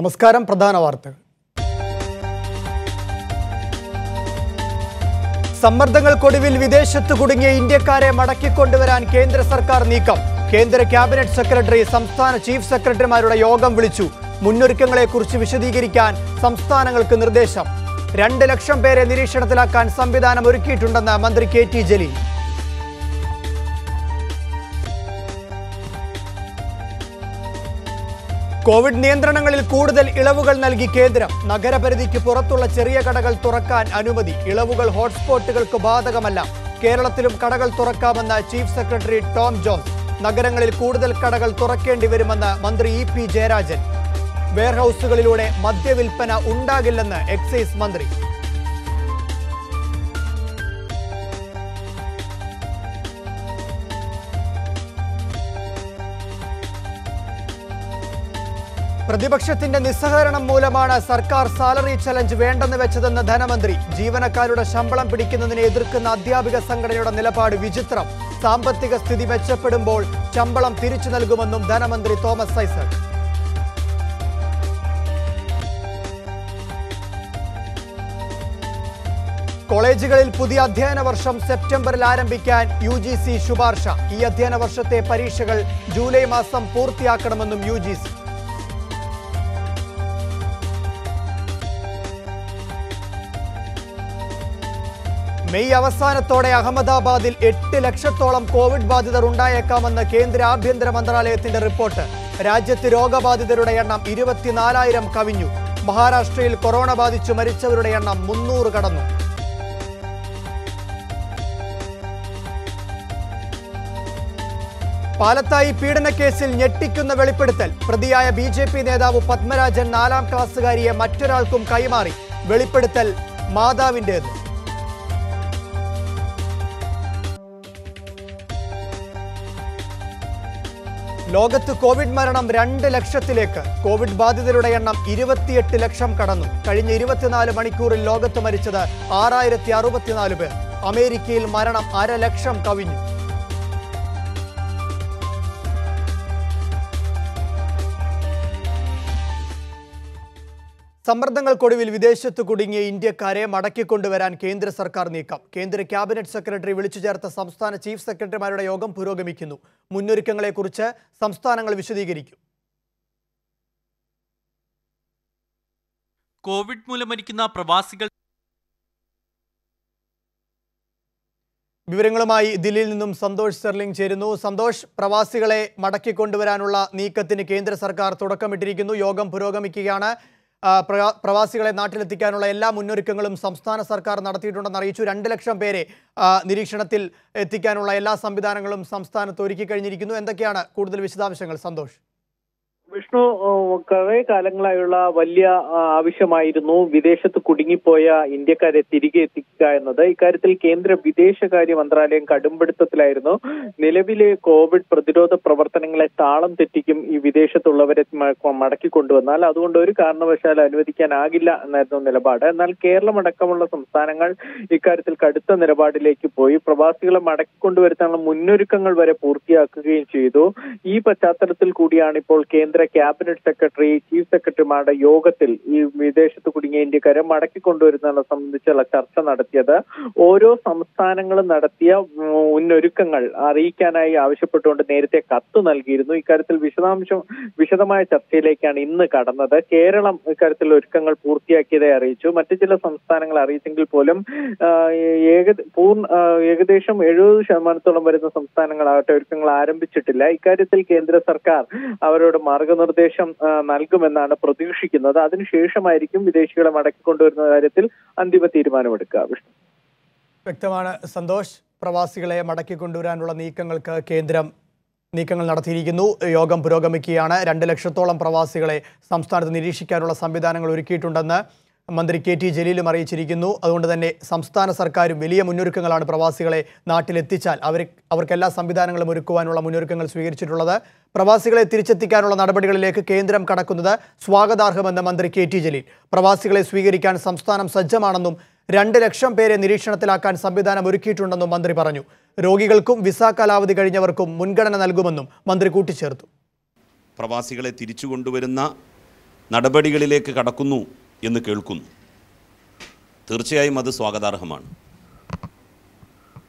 നമസ്കാരം പ്രധാന വാർത്തകൾ സമ്മർദ്ദങ്ങൾക്കൊടുവിൽ വിദേശത്ത് കുടുങ്ങിയ ഇന്ത്യക്കാരെ മടക്കിക്കൊണ്ടുവരാൻ കേന്ദ്ര സർക്കാർ നീക്കം കേന്ദ്ര ക്യാബിനറ്റ് സെക്രട്ടറി സംസ്ഥാന ചീഫ് സെക്രട്ടറിമാരുടെ യോഗം വിളിച്ചു മുന്നൊരുക്കങ്ങളെക്കുറിച്ച് വിശദീകരിക്കാൻ സംസ്ഥാനങ്ങൾക്ക് നിർദ്ദേശം രണ്ട് ലക്ഷം പേരെ നിരീക്ഷണത്തിലാക്കാൻ സംവിധാനം ഒരുക്കിയിട്ടുണ്ടെന്ന് മന്ത്രി കെ ടി ജലീൽ കോവിഡ് നിയന്ത്രണങ്ങളിൽ കൂടുതൽ ഇളവുകൾ നൽകി കേന്ദ്രം നഗരപരിധിക്ക് പുറത്തുള്ള ചെറിയ കടകൾ തുറക്കാൻ അനുമതി ഇളവുകൾ ഹോട്ട്സ്പോട്ടുകൾക്ക് ബാധകമല്ല കേരളത്തിലും കടകൾ തുറക്കാമെന്ന ചീഫ് സെക്രട്ടറി ടോം ജോസ് നഗരങ്ങളിൽ കൂടുതൽ കടകൾ തുറക്കേണ്ടി വരുമെന്ന് മന്ത്രി ഇ പി ജയരാജൻ വെയർഹൌസുകളിലൂടെ മദ്യവിൽപ്പന ഉണ്ടാകില്ലെന്ന് എക്സൈസ് മന്ത്രി പ്രതിപക്ഷത്തിന്റെ നിസ്സഹകരണം മൂലമാണ് സർക്കാർ സാലറി ചലഞ്ച് വേണ്ടെന്ന് വെച്ചതെന്ന് ധനമന്ത്രി ജീവനക്കാരുടെ ശമ്പളം പിടിക്കുന്നതിനെ എതിർക്കുന്ന അധ്യാപിക സംഘടനയുടെ നിലപാട് വിചിത്രം സാമ്പത്തിക സ്ഥിതി മെച്ചപ്പെടുമ്പോൾ ശമ്പളം തിരിച്ചു നൽകുമെന്നും ധനമന്ത്രി തോമസ് ഐസക് കോളേജുകളിൽ പുതിയ അധ്യയന വർഷം സെപ്റ്റംബറിൽ ആരംഭിക്കാൻ യു ജി സി ശുപാർശ ഈ അധ്യയന വർഷത്തെ പരീക്ഷകൾ ജൂലൈ മാസം പൂർത്തിയാക്കണമെന്നും യു ജി സി മെയ് അവസാനത്തോടെ അഹമ്മദാബാദിൽ എട്ട് ലക്ഷത്തോളം കോവിഡ് ബാധിതർ ഉണ്ടായേക്കാമെന്ന് കേന്ദ്ര ആഭ്യന്തര മന്ത്രാലയത്തിന്റെ റിപ്പോർട്ട് രാജ്യത്ത് രോഗബാധിതരുടെ എണ്ണം ഇരുപത്തിനാലായിരം കവിഞ്ഞു മഹാരാഷ്ട്രയിൽ കൊറോണ ബാധിച്ചു മരിച്ചവരുടെ എണ്ണം മുന്നൂറ് കടന്നു പാലത്തായി പീഡനക്കേസിൽ ഞെട്ടിക്കുന്ന വെളിപ്പെടുത്തൽ പ്രതിയായ ബി ജെ പി നേതാവ് പത്മരാജൻ നാലാം ക്ലാസ്സുകാരിയെ മറ്റൊരാൾക്കും കൈമാറി വെളിപ്പെടുത്തൽ മാതാവിൻ്റേത് ലോകത്ത് കോവിഡ് മരണം രണ്ട് ലക്ഷത്തിലേക്ക് കോവിഡ് ബാധിതരുടെ എണ്ണം ഇരുപത്തിയെട്ട് ലക്ഷം കടന്നു കഴിഞ്ഞ ഇരുപത്തിനാല് മണിക്കൂറിൽ ലോകത്ത് മരിച്ചത് ആറായിരത്തി അറുപത്തിനാല് പേർ അമേരിക്കയിൽ മരണം അര ലക്ഷം കവിഞ്ഞു സമ്മർദ്ദങ്ങൾക്കൊടുവിൽ വിദേശത്ത് കുടുങ്ങിയ ഇന്ത്യക്കാരെ മടക്കിക്കൊണ്ടുവരാൻ കേന്ദ്ര സർക്കാർ നീക്കം കേന്ദ്ര ക്യാബിനറ്റ് സെക്രട്ടറി വിളിച്ചു ചേർത്ത സംസ്ഥാന ചീഫ് സെക്രട്ടറിമാരുടെ യോഗം പുരോഗമിക്കുന്നു മുന്നൊരുക്കങ്ങളെക്കുറിച്ച് സംസ്ഥാനങ്ങൾ വിശദീകരിക്കും കോവിഡ് മൂലമരിക്കുന്ന പ്രവാസികൾ വിവരങ്ങളുമായി ദില്ലിയിൽ നിന്നും സന്തോഷ് സെർലിംഗ് ചേരുന്നു സന്തോഷ് പ്രവാസികളെ മടക്കിക്കൊണ്ടുവരാനുള്ള നീക്കത്തിന് കേന്ദ്ര സർക്കാർ തുടക്കമിട്ടിരിക്കുന്നു യോഗം പുരോഗമിക്കുകയാണ് പ്രവാസികളെ നാട്ടിലെത്തിക്കാനുള്ള എല്ലാ മുന്നൊരുക്കങ്ങളും സംസ്ഥാന സർക്കാർ നടത്തിയിട്ടുണ്ടെന്ന് അറിയിച്ചു രണ്ട് ലക്ഷം പേരെ നിരീക്ഷണത്തിൽ എത്തിക്കാനുള്ള എല്ലാ സംവിധാനങ്ങളും സംസ്ഥാനത്ത് ഒരുക്കി കഴിഞ്ഞിരിക്കുന്നു എന്തൊക്കെയാണ് കൂടുതൽ വിശദാംശങ്ങൾ സന്തോഷ് വിഷ്ണു കുറെ കാലങ്ങളായുള്ള വലിയ ആവശ്യമായിരുന്നു വിദേശത്ത് കുടുങ്ങിപ്പോയ ഇന്ത്യക്കാരെ തിരികെ എത്തിക്കുക എന്നത് ഇക്കാര്യത്തിൽ കേന്ദ്ര വിദേശകാര്യ മന്ത്രാലയം കടുംപിടുത്തത്തിലായിരുന്നു നിലവിലെ കോവിഡ് പ്രതിരോധ പ്രവർത്തനങ്ങളെ താളം തെറ്റിക്കും ഈ വിദേശത്തുള്ളവരെ മടക്കി കൊണ്ടുവന്നാൽ അതുകൊണ്ട് ഒരു കാരണവശാലും അനുവദിക്കാനാകില്ല എന്നായിരുന്നു നിലപാട് എന്നാൽ കേരളമടക്കമുള്ള സംസ്ഥാനങ്ങൾ ഇക്കാര്യത്തിൽ കടുത്ത നിലപാടിലേക്ക് പോയി പ്രവാസികളെ മടക്കി കൊണ്ടുവരുത്താനുള്ള മുന്നൊരുക്കങ്ങൾ വരെ പൂർത്തിയാക്കുകയും ചെയ്തു ഈ പശ്ചാത്തലത്തിൽ കൂടിയാണ് ഇപ്പോൾ കേന്ദ്ര കേന്ദ്ര ക്യാബിനറ്റ് സെക്രട്ടറി ചീഫ് സെക്രട്ടറിമാരുടെ യോഗത്തിൽ ഈ വിദേശത്ത് കുടുങ്ങിയ ഇന്ത്യക്കാര് മടക്കി കൊണ്ടുവരുന്നത് സംബന്ധിച്ചുള്ള ചർച്ച നടത്തിയത് ഓരോ സംസ്ഥാനങ്ങളും നടത്തിയ മുന്നൊരുക്കങ്ങൾ അറിയിക്കാനായി ആവശ്യപ്പെട്ടുകൊണ്ട് നേരത്തെ കത്ത് നൽകിയിരുന്നു ഇക്കാര്യത്തിൽ വിശദാംശം വിശദമായ ചർച്ചയിലേക്കാണ് ഇന്ന് കടന്നത് കേരളം ഇക്കാര്യത്തിൽ ഒരുക്കങ്ങൾ പൂർത്തിയാക്കിയതായി അറിയിച്ചു മറ്റു ചില സംസ്ഥാനങ്ങൾ അറിയിച്ചെങ്കിൽ പോലും ഏക പൂർണ്ണ ഏകദേശം എഴുപത് ശതമാനത്തോളം വരുന്ന സംസ്ഥാനങ്ങളാകട്ടെ ഒരുക്കങ്ങൾ ആരംഭിച്ചിട്ടില്ല ഇക്കാര്യത്തിൽ കേന്ദ്ര സർക്കാർ അവരോട് മാർഗ മാർഗനിർദ്ദേശം നൽകുമെന്നാണ് പ്രതീക്ഷിക്കുന്നത് അതിനുശേഷമായിരിക്കും വിദേശികളെ മടക്കിക്കൊണ്ടുവരുന്ന കാര്യത്തിൽ അന്തിമ തീരുമാനമെടുക്കുക വിഷ്ണു വ്യക്തമാണ് സന്തോഷ് പ്രവാസികളെ മടക്കിക്കൊണ്ടുവരാനുള്ള നീക്കങ്ങൾക്ക് കേന്ദ്രം നീക്കങ്ങൾ നടത്തിയിരിക്കുന്നു യോഗം പുരോഗമിക്കുകയാണ് രണ്ട് ലക്ഷത്തോളം പ്രവാസികളെ സംസ്ഥാനത്ത് നിരീക്ഷിക്കാനുള്ള സംവിധാനങ്ങൾ ഒരുക്കിയിട്ടുണ്ടെന്ന് മന്ത്രി കെ ടി ജലീലും അറിയിച്ചിരിക്കുന്നു അതുകൊണ്ട് തന്നെ സംസ്ഥാന സർക്കാരും വലിയ മുന്നൊരുക്കങ്ങളാണ് പ്രവാസികളെ നാട്ടിലെത്തിച്ചാൽ അവർ അവർക്കെല്ലാ സംവിധാനങ്ങളും ഒരുക്കുവാനുള്ള മുന്നൊരുക്കങ്ങൾ സ്വീകരിച്ചിട്ടുള്ളത് പ്രവാസികളെ തിരിച്ചെത്തിക്കാനുള്ള നടപടികളിലേക്ക് കേന്ദ്രം കടക്കുന്നത് സ്വാഗതാർഹമെന്ന് മന്ത്രി കെ ടി ജലീൽ പ്രവാസികളെ സ്വീകരിക്കാൻ സംസ്ഥാനം സജ്ജമാണെന്നും രണ്ട് ലക്ഷം പേരെ നിരീക്ഷണത്തിലാക്കാൻ സംവിധാനം ഒരുക്കിയിട്ടുണ്ടെന്നും മന്ത്രി പറഞ്ഞു രോഗികൾക്കും വിസ കാലാവധി കഴിഞ്ഞവർക്കും മുൻഗണന നൽകുമെന്നും മന്ത്രി കൂട്ടിച്ചേർത്തു പ്രവാസികളെ തിരിച്ചു കൊണ്ടുവരുന്ന നടപടികളിലേക്ക് കടക്കുന്നു എന്ന് കേൾക്കുന്നു തീർച്ചയായും അത് സ്വാഗതാർഹമാണ്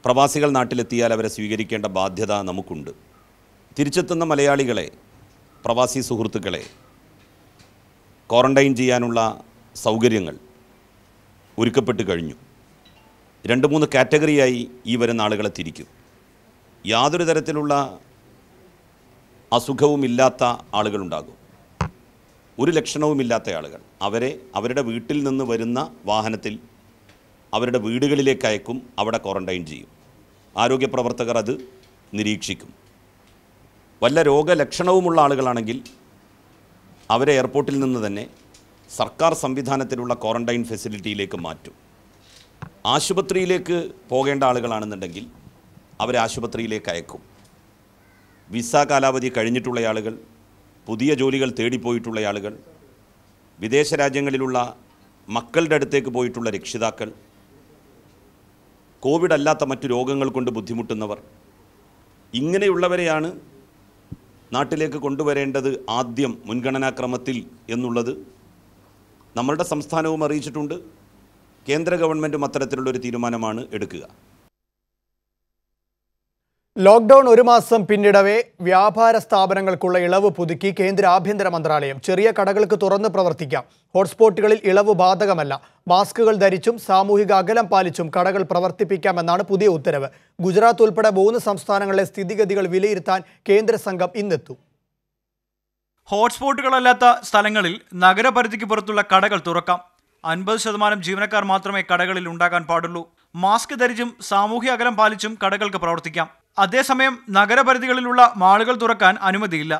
പ്രവാസികൾ നാട്ടിലെത്തിയാൽ അവരെ സ്വീകരിക്കേണ്ട ബാധ്യത നമുക്കുണ്ട് തിരിച്ചെത്തുന്ന മലയാളികളെ പ്രവാസി സുഹൃത്തുക്കളെ ക്വാറണ്ടൈൻ ചെയ്യാനുള്ള സൗകര്യങ്ങൾ ഒരുക്കപ്പെട്ട് കഴിഞ്ഞു രണ്ട് മൂന്ന് കാറ്റഗറിയായി ഈ വരുന്ന ആളുകളെ തിരിക്കും യാതൊരു തരത്തിലുള്ള അസുഖവും ഇല്ലാത്ത ആളുകളുണ്ടാകും ഒരു ലക്ഷണവുമില്ലാത്ത ആളുകൾ അവരെ അവരുടെ വീട്ടിൽ നിന്ന് വരുന്ന വാഹനത്തിൽ അവരുടെ വീടുകളിലേക്ക് അയക്കും അവിടെ ക്വാറന്റൈൻ ചെയ്യും ആരോഗ്യ പ്രവർത്തകർ അത് നിരീക്ഷിക്കും വല്ല രോഗലക്ഷണവുമുള്ള ആളുകളാണെങ്കിൽ അവരെ എയർപോർട്ടിൽ നിന്ന് തന്നെ സർക്കാർ സംവിധാനത്തിലുള്ള ക്വാറന്റൈൻ ഫെസിലിറ്റിയിലേക്ക് മാറ്റും ആശുപത്രിയിലേക്ക് പോകേണ്ട ആളുകളാണെന്നുണ്ടെങ്കിൽ അവരെ ആശുപത്രിയിലേക്ക് അയക്കും വിസ കാലാവധി കഴിഞ്ഞിട്ടുള്ള ആളുകൾ പുതിയ ജോലികൾ തേടിപ്പോയിട്ടുള്ള ആളുകൾ വിദേശ രാജ്യങ്ങളിലുള്ള മക്കളുടെ അടുത്തേക്ക് പോയിട്ടുള്ള രക്ഷിതാക്കൾ കോവിഡ് അല്ലാത്ത മറ്റു രോഗങ്ങൾ കൊണ്ട് ബുദ്ധിമുട്ടുന്നവർ ഇങ്ങനെയുള്ളവരെയാണ് നാട്ടിലേക്ക് കൊണ്ടുവരേണ്ടത് ആദ്യം മുൻഗണനാക്രമത്തിൽ എന്നുള്ളത് നമ്മളുടെ സംസ്ഥാനവും അറിയിച്ചിട്ടുണ്ട് കേന്ദ്ര ഗവൺമെൻറ്റും അത്തരത്തിലുള്ളൊരു തീരുമാനമാണ് എടുക്കുക ലോക്ക്ഡൌൺ ഒരു മാസം പിന്നിടവേ വ്യാപാര സ്ഥാപനങ്ങൾക്കുള്ള ഇളവ് പുതുക്കി കേന്ദ്ര ആഭ്യന്തര മന്ത്രാലയം ചെറിയ കടകൾക്ക് തുറന്ന് പ്രവർത്തിക്കാം ഹോട്ട്സ്പോട്ടുകളിൽ ഇളവ് ബാധകമല്ല മാസ്കുകൾ ധരിച്ചും സാമൂഹിക അകലം പാലിച്ചും കടകൾ പ്രവർത്തിപ്പിക്കാമെന്നാണ് പുതിയ ഉത്തരവ് ഗുജറാത്ത് ഉൾപ്പെടെ മൂന്ന് സംസ്ഥാനങ്ങളിലെ സ്ഥിതിഗതികൾ വിലയിരുത്താൻ കേന്ദ്ര സംഘം ഇന്നെത്തും ഹോട്ട്സ്പോട്ടുകളല്ലാത്ത സ്ഥലങ്ങളിൽ നഗരപരിധിക്ക് പുറത്തുള്ള കടകൾ തുറക്കാം അൻപത് ശതമാനം ജീവനക്കാർ മാത്രമേ കടകളിൽ ഉണ്ടാകാൻ പാടുള്ളൂ മാസ്ക് ധരിച്ചും സാമൂഹ്യ അകലം പാലിച്ചും കടകൾക്ക് പ്രവർത്തിക്കാം അതേസമയം നഗരപരിധികളിലുള്ള മാളുകൾ തുറക്കാൻ അനുമതിയില്ല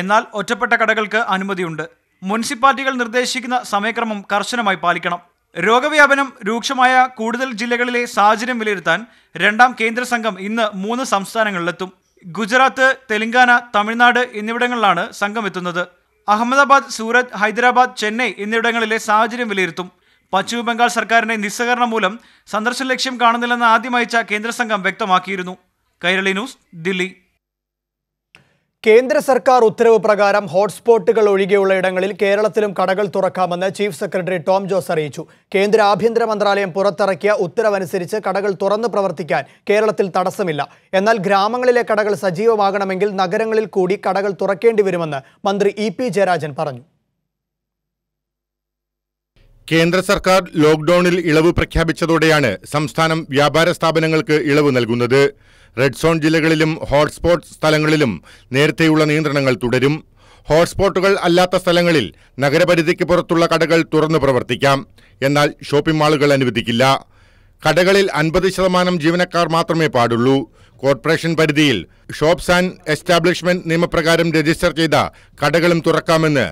എന്നാൽ ഒറ്റപ്പെട്ട കടകൾക്ക് അനുമതിയുണ്ട് മുനിസിപ്പാലിറ്റികൾ നിർദ്ദേശിക്കുന്ന സമയക്രമം കർശനമായി പാലിക്കണം രോഗവ്യാപനം രൂക്ഷമായ കൂടുതൽ ജില്ലകളിലെ സാഹചര്യം വിലയിരുത്താൻ രണ്ടാം കേന്ദ്ര സംഘം ഇന്ന് മൂന്ന് സംസ്ഥാനങ്ങളിലെത്തും ഗുജറാത്ത് തെലങ്കാന തമിഴ്നാട് എന്നിവിടങ്ങളിലാണ് സംഘം എത്തുന്നത് അഹമ്മദാബാദ് സൂറത്ത് ഹൈദരാബാദ് ചെന്നൈ എന്നിവിടങ്ങളിലെ സാഹചര്യം വിലയിരുത്തും പശ്ചിമബംഗാൾ സർക്കാരിന്റെ നിസ്സഹകരണം മൂലം സന്ദർശന ലക്ഷ്യം കാണുന്നില്ലെന്ന് ആദ്യമയച്ച അയച്ച കേന്ദ്ര സംഘം വ്യക്തമാക്കിയിരുന്നു കൈരളി ന്യൂസ് ദില്ലി കേന്ദ്ര സർക്കാർ ഉത്തരവ് പ്രകാരം ഹോട്ട്സ്പോട്ടുകൾ ഒഴികെയുള്ള ഇടങ്ങളിൽ കേരളത്തിലും കടകൾ തുറക്കാമെന്ന് ചീഫ് സെക്രട്ടറി ടോം ജോസ് അറിയിച്ചു കേന്ദ്ര ആഭ്യന്തര മന്ത്രാലയം പുറത്തിറക്കിയ ഉത്തരവനുസരിച്ച് കടകൾ തുറന്നു പ്രവർത്തിക്കാൻ കേരളത്തിൽ തടസ്സമില്ല എന്നാൽ ഗ്രാമങ്ങളിലെ കടകൾ സജീവമാകണമെങ്കിൽ നഗരങ്ങളിൽ കൂടി കടകൾ തുറക്കേണ്ടി വരുമെന്ന് മന്ത്രി ഇ പി ജയരാജൻ പറഞ്ഞു കേന്ദ്ര സർക്കാർ ലോക്ഡൌണിൽ ഇളവ് പ്രഖ്യാപിച്ചതോടെയാണ് സംസ്ഥാനം വ്യാപാര സ്ഥാപനങ്ങൾക്ക് ഇളവ് നൽകുന്നത് റെഡ് സോൺ ജില്ലകളിലും ഹോട്ട്സ്പോട്ട് സ്ഥലങ്ങളിലും നേരത്തെയുള്ള നിയന്ത്രണങ്ങൾ തുടരും ഹോട്ട്സ്പോട്ടുകൾ അല്ലാത്ത സ്ഥലങ്ങളിൽ നഗരപരിധിക്ക് പുറത്തുള്ള കടകൾ തുറന്നു പ്രവർത്തിക്കാം എന്നാൽ ഷോപ്പിംഗ് മാളുകൾ അനുവദിക്കില്ല കടകളിൽ അൻപത് ശതമാനം ജീവനക്കാർ മാത്രമേ പാടുള്ളൂ കോർപ്പറേഷൻ പരിധിയിൽ ഷോപ്സ് ആൻഡ് എസ്റ്റാബ്ലിഷ്മെന്റ് നിയമപ്രകാരം രജിസ്റ്റർ ചെയ്ത കടകളും തുറക്കാമെന്ന്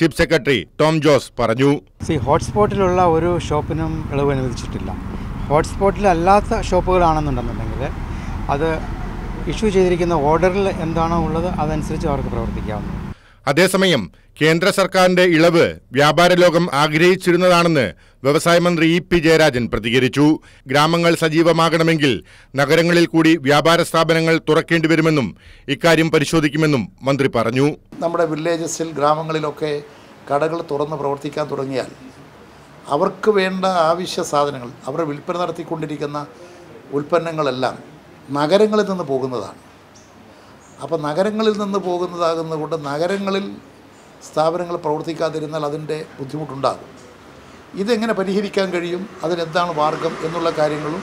ചീഫ് സെക്രട്ടറി ടോം ജോസ് പറഞ്ഞു സി ഹോട്ട്സ്പോട്ടിലുള്ള ഒരു ഷോപ്പിനും ഇളവ് അനുവദിച്ചിട്ടില്ല ഹോട്ട്സ്പോട്ടിലല്ലാത്ത ഷോപ്പുകളാണെന്നുണ്ടെന്നുണ്ടെങ്കിൽ അത് ഇഷ്യൂ ചെയ്തിരിക്കുന്ന ഓർഡറിൽ എന്താണോ ഉള്ളത് അതനുസരിച്ച് അവർക്ക് പ്രവർത്തിക്കാവുന്നു അതേസമയം കേന്ദ്ര സർക്കാരിന്റെ ഇളവ് വ്യാപാര ലോകം ആഗ്രഹിച്ചിരുന്നതാണെന്ന് വ്യവസായ മന്ത്രി ഇ പി ജയരാജൻ പ്രതികരിച്ചു ഗ്രാമങ്ങൾ സജീവമാകണമെങ്കിൽ നഗരങ്ങളിൽ കൂടി വ്യാപാര സ്ഥാപനങ്ങൾ തുറക്കേണ്ടി വരുമെന്നും ഇക്കാര്യം പരിശോധിക്കുമെന്നും മന്ത്രി പറഞ്ഞു നമ്മുടെ വില്ലേജസിൽ ഗ്രാമങ്ങളിലൊക്കെ കടകൾ തുറന്ന് പ്രവർത്തിക്കാൻ തുടങ്ങിയാൽ അവർക്ക് വേണ്ട ആവശ്യ സാധനങ്ങൾ അവർ വിൽപ്പന നടത്തിക്കൊണ്ടിരിക്കുന്ന ഉൽപ്പന്നങ്ങളെല്ലാം നഗരങ്ങളിൽ നിന്ന് പോകുന്നതാണ് അപ്പോൾ നഗരങ്ങളിൽ നിന്ന് പോകുന്നതാകുന്നത് കൊണ്ട് നഗരങ്ങളിൽ സ്ഥാപനങ്ങൾ പ്രവർത്തിക്കാതിരുന്നാൽ അതിൻ്റെ ബുദ്ധിമുട്ടുണ്ടാകും ഇതെങ്ങനെ പരിഹരിക്കാൻ കഴിയും അതിനെന്താണ് മാർഗം എന്നുള്ള കാര്യങ്ങളും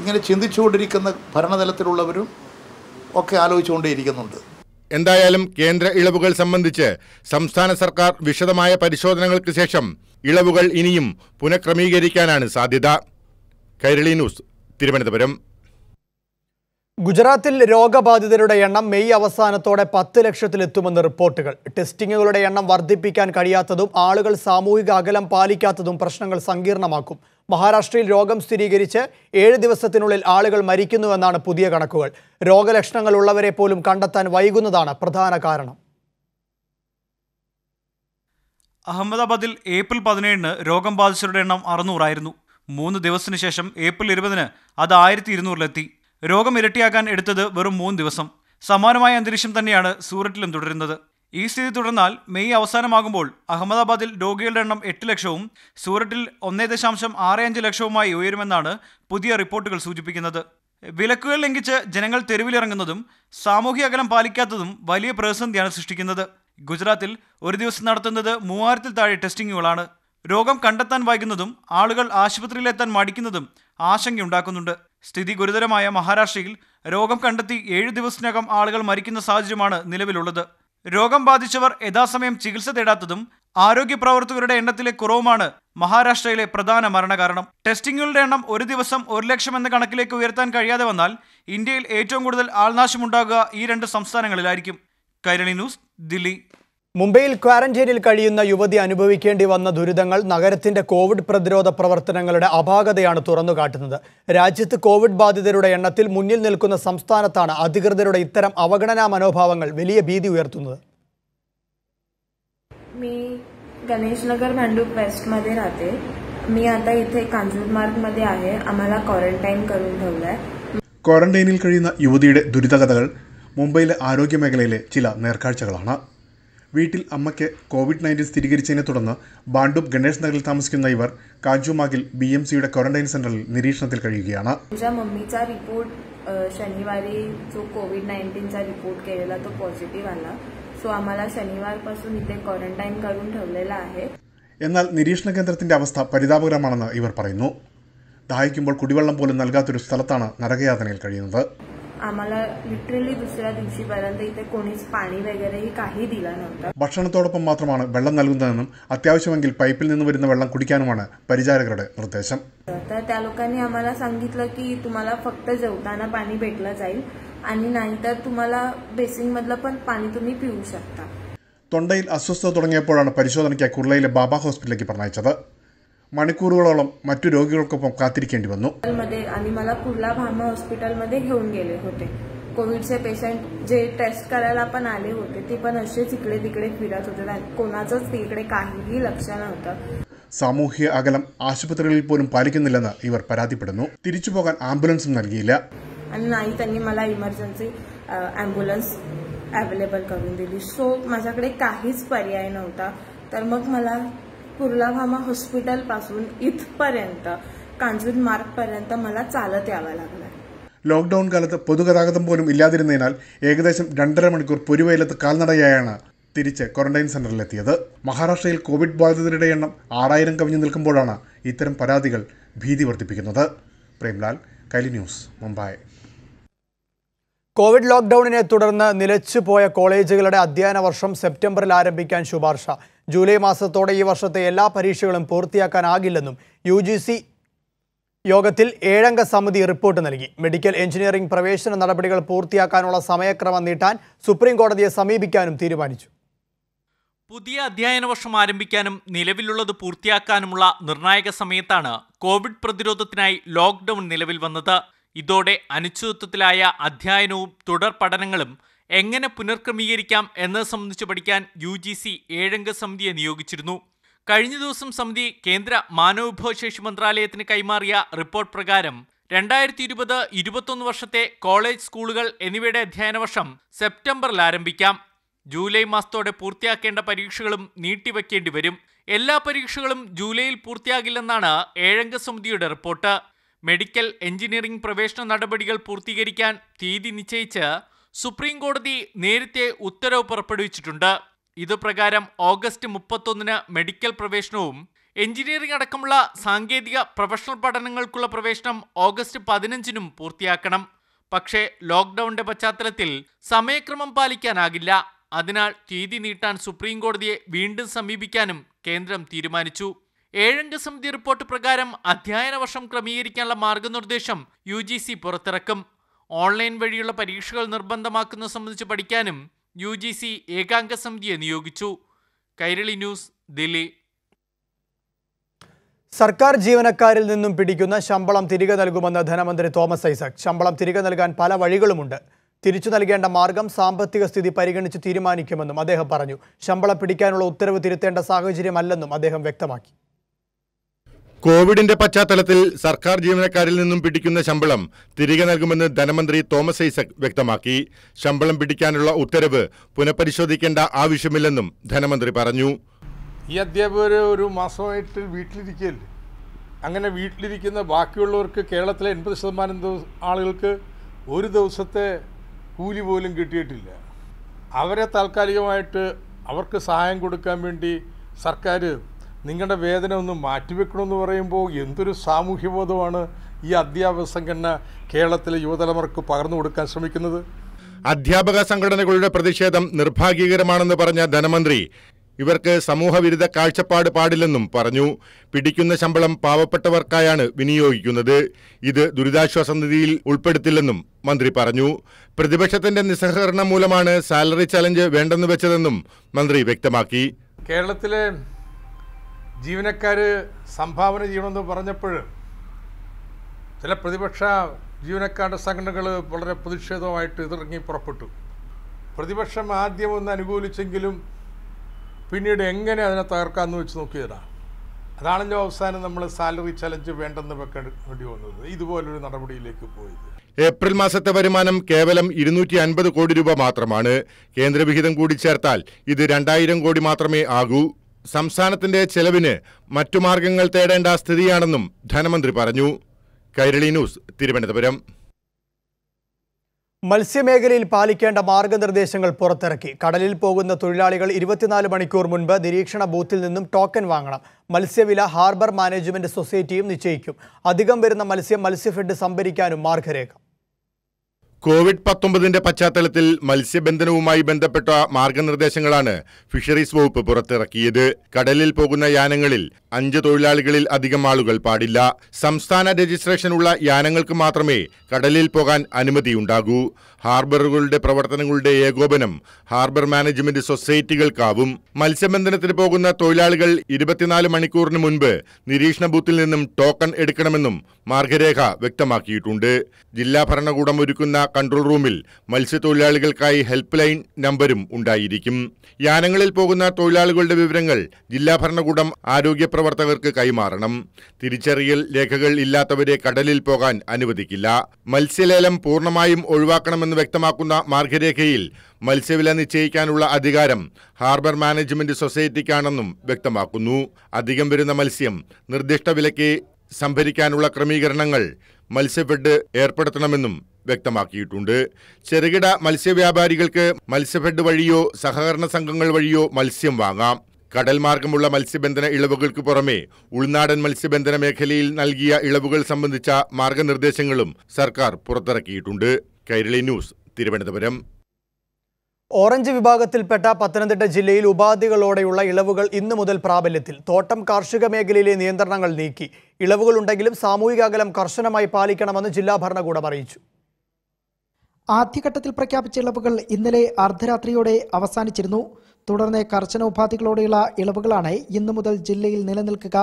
ഇങ്ങനെ ചിന്തിച്ചുകൊണ്ടിരിക്കുന്ന ഭരണതലത്തിലുള്ളവരും ഒക്കെ ആലോചിച്ചുകൊണ്ടേയിരിക്കുന്നുണ്ട് എന്തായാലും കേന്ദ്ര ഇളവുകൾ സംബന്ധിച്ച് സംസ്ഥാന സർക്കാർ വിശദമായ പരിശോധനകൾക്ക് ശേഷം ഇളവുകൾ ഇനിയും പുനഃക്രമീകരിക്കാനാണ് സാധ്യത കൈരളി ന്യൂസ് തിരുവനന്തപുരം ഗുജറാത്തിൽ രോഗബാധിതരുടെ എണ്ണം മെയ് അവസാനത്തോടെ പത്ത് ലക്ഷത്തിലെത്തുമെന്ന് റിപ്പോർട്ടുകൾ ടെസ്റ്റിങ്ങുകളുടെ എണ്ണം വർദ്ധിപ്പിക്കാൻ കഴിയാത്തതും ആളുകൾ സാമൂഹിക അകലം പാലിക്കാത്തതും പ്രശ്നങ്ങൾ സങ്കീർണമാക്കും മഹാരാഷ്ട്രയിൽ രോഗം സ്ഥിരീകരിച്ച് ഏഴ് ദിവസത്തിനുള്ളിൽ ആളുകൾ മരിക്കുന്നുവെന്നാണ് പുതിയ കണക്കുകൾ രോഗലക്ഷണങ്ങൾ ഉള്ളവരെ പോലും കണ്ടെത്താൻ വൈകുന്നതാണ് പ്രധാന കാരണം അഹമ്മദാബാദിൽ ഏപ്രിൽ പതിനേഴിന് രോഗം ബാധിച്ചവരുടെ എണ്ണം അറുന്നൂറായിരുന്നു മൂന്ന് ദിവസത്തിനു ശേഷം ഏപ്രിൽ ഇരുപതിന് അത് ആയിരത്തി ഇരുന്നൂറിലെത്തി രോഗം ഇരട്ടിയാക്കാൻ എടുത്തത് വെറും മൂന്ന് ദിവസം സമാനമായ അന്തരീക്ഷം തന്നെയാണ് സൂററ്റിലും തുടരുന്നത് ഈ സ്ഥിതി തുടർന്നാൽ മെയ് അവസാനമാകുമ്പോൾ അഹമ്മദാബാദിൽ രോഗികളുടെ എണ്ണം എട്ട് ലക്ഷവും സൂററ്റിൽ ഒന്നേ ദശാംശം ആറ് അഞ്ച് ലക്ഷവുമായി ഉയരുമെന്നാണ് പുതിയ റിപ്പോർട്ടുകൾ സൂചിപ്പിക്കുന്നത് വിലക്കുകൾ ലംഘിച്ച് ജനങ്ങൾ തെരുവിലിറങ്ങുന്നതും സാമൂഹ്യ അകലം പാലിക്കാത്തതും വലിയ പ്രതിസന്ധിയാണ് സൃഷ്ടിക്കുന്നത് ഗുജറാത്തിൽ ഒരു ദിവസം നടത്തുന്നത് മൂവായിരത്തിൽ താഴെ ടെസ്റ്റിംഗുകളാണ് രോഗം കണ്ടെത്താൻ വൈകുന്നതും ആളുകൾ ആശുപത്രിയിലെത്താൻ മടിക്കുന്നതും ആശങ്കയുണ്ടാക്കുന്നുണ്ട് സ്ഥിതി ഗുരുതരമായ മഹാരാഷ്ട്രയിൽ രോഗം കണ്ടെത്തി ഏഴ് ദിവസത്തിനകം ആളുകൾ മരിക്കുന്ന സാഹചര്യമാണ് നിലവിലുള്ളത് രോഗം ബാധിച്ചവർ യഥാസമയം ചികിത്സ തേടാത്തതും ആരോഗ്യ പ്രവർത്തകരുടെ എണ്ണത്തിലെ കുറവുമാണ് മഹാരാഷ്ട്രയിലെ പ്രധാന മരണകാരണം ടെസ്റ്റിംഗുകളുടെ എണ്ണം ഒരു ദിവസം ഒരു ലക്ഷം എന്ന കണക്കിലേക്ക് ഉയർത്താൻ കഴിയാതെ വന്നാൽ ഇന്ത്യയിൽ ഏറ്റവും കൂടുതൽ ആൾനാശമുണ്ടാകുക ഈ രണ്ട് സംസ്ഥാനങ്ങളിലായിരിക്കും കൈരളി ന്യൂസ് ദില്ലി മുംബൈയിൽ ക്വാറന്റൈനിൽ കഴിയുന്ന യുവതി അനുഭവിക്കേണ്ടി വന്ന ദുരിതങ്ങൾ നഗരത്തിന്റെ കോവിഡ് പ്രതിരോധ പ്രവർത്തനങ്ങളുടെ അപാകതയാണ് തുറന്നുകാട്ടുന്നത് രാജ്യത്ത് കോവിഡ് ബാധിതരുടെ എണ്ണത്തിൽ മുന്നിൽ നിൽക്കുന്ന സംസ്ഥാനത്താണ് അധികൃതരുടെ ഇത്തരം അവഗണനാ മനോഭാവങ്ങൾ വലിയ ഭീതി ഉയർത്തുന്നത് मी गणेश नगर राहते मी आता इथे आहे आम्हाला क्वारंटाईन ക്വാറന്റൈനിൽ കഴിയുന്ന യുവതിയുടെ ദുരിതകഥകൾ മുംബൈയിലെ ആരോഗ്യ മേഖലയിലെ ചില നേർക്കാഴ്ചകളാണ് വീട്ടിൽ അമ്മയ്ക്ക് കോവിഡ് നയൻറ്റീൻ സ്ഥിരീകരിച്ചതിനെ തുടർന്ന് ബാണ്ടൂപ് ഗണേഷ് നഗറിൽ താമസിക്കുന്ന ഇവർ കാഞ്ചുമാഗിൽ ബി എം സിയുടെ ക്വാറന്റൈൻ സെന്ററിൽ നിരീക്ഷണത്തിൽ കഴിയുകയാണ് आहे എന്നാൽ നിരീക്ഷണ കേന്ദ്രത്തിന്റെ അവസ്ഥ പരിതാപകരമാണെന്ന് ഇവർ പറയുന്നു ദാഹിക്കുമ്പോൾ കുടിവെള്ളം പോലും നൽകാത്തൊരു സ്ഥലത്താണ് നരകയാതനയിൽ കഴിയുന്നത് आम्हाला लिटरली दुसऱ्या दिवशीपर्यंत इथे कोणीच पाणी वगैरेही काही दिलं नव्हतं ഭക്ഷണത്തോടൊപ്പം മാത്രമാണ് വെള്ളം നൽകുന്നതെന്നും അത്യാവശ്യമെങ്കിൽ പൈപ്പിൽ നിന്ന് വരുന്ന വെള്ളം കുടിക്കാനുമാണ് പരിചാരകരുടെ നിർദ്ദേശം त्या लोकांनी आम्हाला सांगितलं की तुम्हाला फक्त जेवताना पाणी भेटलं जाईल आणि नाहीतर तुम्हाला बेसिंगमधलं पण पाणी तुम्ही पिऊ शकता തൊണ്ടയിൽ അസ്വസ്ഥത തുടങ്ങിയപ്പോഴാണ് പരിശോധനയ്ക്ക് കുർളയിലെ ബാബ ഹോസ്പിറ്റലിലേക്ക് പറഞ്ഞയച്ചത് मणिकूरोळम മറ്റു रोगिकൾക്കൊപ്പം കാത്തിരിക്കേണ്ടി വന്നു आणि मला कुर्ला भामा हॉस्पिटलमध्ये घेऊन गेले होते कोविडचे पेशंट जे टेस्ट करायला पण आले होते ते पण असेच इकडे तिकडे फिरत होते कोणाचंच तिकडे काहीही लक्ष नव्हतं സാമൂഹിക അകലം ആശുപത്രികളിൽ പോലും പാലിക്കുന്നില്ലെന്ന് ഇവർ പരാതിപ്പെടുന്നു തിരിച്ചു തിരിച്ചുപോകാൻ ആംബുലൻസും നൽകിയില്ല ആംബുലൻസ് अवेलेबल करून दिली सो माझ्याकडे काहीच पर्याय नव्हता तर मग मला कुर्लाभामा हॉस्पिटलपासून इथपर्यंत कांजूर मार्गपर्यंत मला चालत यावं लागलं ലോക്ക്ഡൌൺ കാലത്ത് പൊതുഗതാഗതം പോലും ഇല്ലാതിരുന്നതിനാൽ ഏകദേശം രണ്ടര മണിക്കൂർ പൊരുവയലത്ത് കാൽനടയായാണ് തിരിച്ച് ക്വാറന്റൈൻ സെന്ററിലെത്തിയത് മഹാരാഷ്ട്രയിൽ കോവിഡ് ബാധിതരുടെ എണ്ണം ആറായിരം കവിഞ്ഞു നിൽക്കുമ്പോഴാണ് ഇത്തരം പരാതികൾ ഭീതി വർദ്ധിപ്പിക്കുന്നത് പ്രേംലാൽ കൈലി ന്യൂസ് മുംബൈ കോവിഡ് ലോക്ക്ഡൌണിനെ തുടർന്ന് നിലച്ചുപോയ കോളേജുകളുടെ അധ്യയന വർഷം സെപ്റ്റംബറിൽ ആരംഭിക്കാൻ ശുപാർശ ജൂലൈ മാസത്തോടെ ഈ വർഷത്തെ എല്ലാ പരീക്ഷകളും പൂർത്തിയാക്കാനാകില്ലെന്നും യു ജി സി യോഗത്തിൽ ഏഴംഗ സമിതി റിപ്പോർട്ട് നൽകി മെഡിക്കൽ എഞ്ചിനീയറിംഗ് പ്രവേശന നടപടികൾ പൂർത്തിയാക്കാനുള്ള സമയക്രമം നീട്ടാൻ സുപ്രീം കോടതിയെ സമീപിക്കാനും തീരുമാനിച്ചു പുതിയ അധ്യയന വർഷം ആരംഭിക്കാനും നിലവിലുള്ളത് പൂർത്തിയാക്കാനുമുള്ള നിർണായക സമയത്താണ് കോവിഡ് പ്രതിരോധത്തിനായി ലോക്ക്ഡൌൺ നിലവിൽ വന്നത് ഇതോടെ അനിശ്ചിതത്വത്തിലായ അധ്യയനവും തുടർ പഠനങ്ങളും എങ്ങനെ പുനർക്രമീകരിക്കാം എന്നത് സംബന്ധിച്ച് പഠിക്കാൻ യു ജി സി ഏഴംഗ സമിതിയെ നിയോഗിച്ചിരുന്നു കഴിഞ്ഞ ദിവസം സമിതി കേന്ദ്ര മാനവവിഭവശേഷി മന്ത്രാലയത്തിന് കൈമാറിയ റിപ്പോർട്ട് പ്രകാരം രണ്ടായിരത്തി ഇരുപത് ഇരുപത്തൊന്ന് വർഷത്തെ കോളേജ് സ്കൂളുകൾ എന്നിവയുടെ അധ്യയന വർഷം സെപ്റ്റംബറിൽ ആരംഭിക്കാം ജൂലൈ മാസത്തോടെ പൂർത്തിയാക്കേണ്ട പരീക്ഷകളും നീട്ടിവെക്കേണ്ടി വരും എല്ലാ പരീക്ഷകളും ജൂലൈയിൽ പൂർത്തിയാകില്ലെന്നാണ് ഏഴംഗ സമിതിയുടെ റിപ്പോർട്ട് മെഡിക്കൽ എഞ്ചിനീയറിംഗ് പ്രവേശന നടപടികൾ പൂർത്തീകരിക്കാൻ തീയതി നിശ്ചയിച്ച് സുപ്രീം കോടതി നേരത്തെ ഉത്തരവ് പുറപ്പെടുവിച്ചിട്ടുണ്ട് ഇതുപ്രകാരം ഓഗസ്റ്റ് മുപ്പത്തൊന്നിന് മെഡിക്കൽ പ്രവേശനവും എഞ്ചിനീയറിംഗ് അടക്കമുള്ള സാങ്കേതിക പ്രൊഫഷണൽ പഠനങ്ങൾക്കുള്ള പ്രവേശനം ഓഗസ്റ്റ് പതിനഞ്ചിനും പൂർത്തിയാക്കണം പക്ഷേ ലോക്ക്ഡൌണിന്റെ പശ്ചാത്തലത്തിൽ സമയക്രമം പാലിക്കാനാകില്ല അതിനാൽ തീയതി നീട്ടാൻ സുപ്രീം കോടതിയെ വീണ്ടും സമീപിക്കാനും കേന്ദ്രം തീരുമാനിച്ചു ഏഴംഗ സമിതി റിപ്പോർട്ട് പ്രകാരം അധ്യയന വർഷം ക്രമീകരിക്കാനുള്ള മാർഗനിർദ്ദേശം യു പുറത്തിറക്കും ഓൺലൈൻ വഴിയുള്ള പരീക്ഷകൾ നിർബന്ധമാക്കുന്നത് സംബന്ധിച്ച് പഠിക്കാനും യു ജി സി ഏകാംഗ സമിതിയെ നിയോഗിച്ചു കൈരളി ന്യൂസ് ദില്ലി സർക്കാർ ജീവനക്കാരിൽ നിന്നും പിടിക്കുന്ന ശമ്പളം തിരികെ നൽകുമെന്ന് ധനമന്ത്രി തോമസ് ഐസക് ശമ്പളം തിരികെ നൽകാൻ പല വഴികളുമുണ്ട് തിരിച്ചു നൽകേണ്ട മാർഗം സാമ്പത്തിക സ്ഥിതി പരിഗണിച്ച് തീരുമാനിക്കുമെന്നും അദ്ദേഹം പറഞ്ഞു ശമ്പളം പിടിക്കാനുള്ള ഉത്തരവ് തിരുത്തേണ്ട സാഹചര്യമല്ലെന്നും അദ്ദേഹം വ്യക്തമാക്കി കോവിഡിന്റെ പശ്ചാത്തലത്തിൽ സർക്കാർ ജീവനക്കാരിൽ നിന്നും പിടിക്കുന്ന ശമ്പളം തിരികെ നൽകുമെന്ന് ധനമന്ത്രി തോമസ് ഐസക് വ്യക്തമാക്കി ശമ്പളം പിടിക്കാനുള്ള ഉത്തരവ് പുനഃപരിശോധിക്കേണ്ട ആവശ്യമില്ലെന്നും ധനമന്ത്രി പറഞ്ഞു ഈ അധ്യാപകർ ഒരു മാസമായിട്ട് വീട്ടിലിരിക്കുകയല്ലേ അങ്ങനെ വീട്ടിലിരിക്കുന്ന ബാക്കിയുള്ളവർക്ക് കേരളത്തിലെ എൺപത് ശതമാനം ആളുകൾക്ക് ഒരു ദിവസത്തെ കൂലി പോലും കിട്ടിയിട്ടില്ല അവരെ താൽക്കാലികമായിട്ട് അവർക്ക് സഹായം കൊടുക്കാൻ വേണ്ടി സർക്കാർ നിങ്ങളുടെ വേദന ഒന്ന് മാറ്റിവെക്കണമെന്ന് പറയുമ്പോൾ എന്തൊരു സാമൂഹ്യബോധമാണ് ഈ അധ്യാപക സംഘടന കേരളത്തിലെ യുവതലമുറക്ക് പകർന്നു കൊടുക്കാൻ ശ്രമിക്കുന്നത് അധ്യാപക സംഘടനകളുടെ പ്രതിഷേധം നിർഭാഗ്യകരമാണെന്ന് പറഞ്ഞ ധനമന്ത്രി ഇവർക്ക് സമൂഹവിരുദ്ധ കാഴ്ചപ്പാട് പാടില്ലെന്നും പറഞ്ഞു പിടിക്കുന്ന ശമ്പളം പാവപ്പെട്ടവർക്കായാണ് വിനിയോഗിക്കുന്നത് ഇത് ദുരിതാശ്വാസ നിധിയിൽ ഉൾപ്പെടുത്തില്ലെന്നും മന്ത്രി പറഞ്ഞു പ്രതിപക്ഷത്തിന്റെ നിസ്സഹകരണം മൂലമാണ് സാലറി ചലഞ്ച് വേണ്ടെന്ന് വെച്ചതെന്നും മന്ത്രി വ്യക്തമാക്കി കേരളത്തിലെ ജീവനക്കാർ സംഭാവന ചെയ്യണമെന്ന് പറഞ്ഞപ്പോൾ ചില പ്രതിപക്ഷ ജീവനക്കാരുടെ സംഘടനകൾ വളരെ പ്രതിഷേധമായിട്ട് ഇതിറങ്ങി പുറപ്പെട്ടു പ്രതിപക്ഷം ആദ്യം ഒന്ന് അനുകൂലിച്ചെങ്കിലും പിന്നീട് എങ്ങനെ അതിനെ തകർക്കാമെന്ന് വെച്ച് നോക്കിയതാണ് അതാണല്ലോ അവസാനം നമ്മൾ സാലറി ചലഞ്ച് വേണ്ടെന്ന് വെക്കേണ്ടി വന്നത് ഇതുപോലൊരു നടപടിയിലേക്ക് പോയത് ഏപ്രിൽ മാസത്തെ വരുമാനം കേവലം ഇരുന്നൂറ്റി അൻപത് കോടി രൂപ മാത്രമാണ് കേന്ദ്രവിഹിതം കൂടി ചേർത്താൽ ഇത് രണ്ടായിരം കോടി മാത്രമേ ആകൂ സംസ്ഥാനത്തിന്റെ ചെലവിന് മറ്റു മാർഗങ്ങൾ തേടേണ്ട സ്ഥിതിയാണെന്നും ധനമന്ത്രി പറഞ്ഞു കൈരളി ന്യൂസ് തിരുവനന്തപുരം മത്സ്യമേഖലയിൽ പാലിക്കേണ്ട മാർഗനിർദ്ദേശങ്ങൾ പുറത്തിറക്കി കടലിൽ പോകുന്ന തൊഴിലാളികൾ ഇരുപത്തിനാല് മണിക്കൂർ മുൻപ് നിരീക്ഷണ ബൂത്തിൽ നിന്നും ടോക്കൺ വാങ്ങണം മത്സ്യവില ഹാർബർ മാനേജ്മെന്റ് സൊസൈറ്റിയും നിശ്ചയിക്കും അധികം വരുന്ന മത്സ്യം മത്സ്യഫെഡ് സംഭരിക്കാനും മാർഗരേഖ കോവിഡ് പത്തൊമ്പതിന്റെ പശ്ചാത്തലത്തിൽ മത്സ്യബന്ധനവുമായി ബന്ധപ്പെട്ട മാർഗനിർദ്ദേശങ്ങളാണ് ഫിഷറീസ് വകുപ്പ് പുറത്തിറക്കിയത് കടലിൽ പോകുന്ന യാനങ്ങളിൽ അഞ്ച് തൊഴിലാളികളിൽ അധികം ആളുകൾ പാടില്ല സംസ്ഥാന രജിസ്ട്രേഷനുള്ള യാനങ്ങൾക്ക് മാത്രമേ കടലിൽ പോകാൻ അനുമതിയുണ്ടാകൂ ഹാർബറുകളുടെ പ്രവർത്തനങ്ങളുടെ ഏകോപനം ഹാർബർ മാനേജ്മെന്റ് സൊസൈറ്റികൾക്കാവും മത്സ്യബന്ധനത്തിന് പോകുന്ന തൊഴിലാളികൾ ഇരുപത്തിനാല് മണിക്കൂറിന് മുൻപ് നിരീക്ഷണ ബൂത്തിൽ നിന്നും ടോക്കൺ എടുക്കണമെന്നും മാർഗരേഖ വ്യക്തമാക്കിയിട്ടുണ്ട് ജില്ലാ ഭരണകൂടം ഒരുക്കുന്ന കൺട്രോൾ റൂമിൽ മത്സ്യത്തൊഴിലാളികൾക്കായി ഹെൽപ്പ് ലൈൻ നമ്പരും ഉണ്ടായിരിക്കും യാനങ്ങളിൽ പോകുന്ന തൊഴിലാളികളുടെ വിവരങ്ങൾ ജില്ലാ ഭരണകൂടം ആരോഗ്യ പ്രവർത്തകർക്ക് കൈമാറണം തിരിച്ചറിയൽ രേഖകൾ ഇല്ലാത്തവരെ കടലിൽ പോകാൻ അനുവദിക്കില്ല മത്സ്യലേലം പൂർണ്ണമായും ഒഴിവാക്കണമെന്ന് വ്യക്തമാക്കുന്ന മാർഗരേഖയിൽ മത്സ്യവില നിശ്ചയിക്കാനുള്ള അധികാരം ഹാർബർ മാനേജ്മെന്റ് സൊസൈറ്റിക്കാണെന്നും വ്യക്തമാക്കുന്നു അധികം വരുന്ന മത്സ്യം നിർദ്ദിഷ്ട വിലയ്ക്ക് സംഭരിക്കാനുള്ള ക്രമീകരണങ്ങൾ മത്സ്യഫെഡ് ഏർപ്പെടുത്തണമെന്നും വ്യക്തമാക്കിയിട്ടുണ്ട് ചെറുകിട മത്സ്യവ്യാപാരികൾക്ക് മത്സ്യഫെഡ് വഴിയോ സഹകരണ സംഘങ്ങൾ വഴിയോ മത്സ്യം വാങ്ങാം കടൽ മാർഗമുള്ള മത്സ്യബന്ധന ഇളവുകൾക്ക് പുറമെ ഉൾനാടൻ മത്സ്യബന്ധന മേഖലയിൽ നൽകിയ ഇളവുകൾ സംബന്ധിച്ച മാർഗനിർദ്ദേശങ്ങളും സർക്കാർ പുറത്തിറക്കിയിട്ടുണ്ട് കൈരളി ന്യൂസ് തിരുവനന്തപുരം ഓറഞ്ച് വിഭാഗത്തിൽപ്പെട്ട പത്തനംതിട്ട ജില്ലയിൽ ഉപാധികളോടെയുള്ള ഇളവുകൾ ഇന്നു മുതൽ പ്രാബല്യത്തിൽ തോട്ടം കാർഷിക മേഖലയിലെ നിയന്ത്രണങ്ങൾ നീക്കി ഇളവുകളുണ്ടെങ്കിലും സാമൂഹിക അകലം കർശനമായി പാലിക്കണമെന്ന് ജില്ലാ ഭരണകൂടം അറിയിച്ചു ആദ്യഘട്ടത്തിൽ പ്രഖ്യാപിച്ച ഇളവുകൾ ഇന്നലെ അർദ്ധരാത്രിയോടെ അവസാനിച്ചിരുന്നു തുടർന്ന് കർശന ഉപാധികളോടെയുള്ള ഇളവുകളാണ് ഇന്നു മുതൽ ജില്ലയിൽ നിലനിൽക്കുക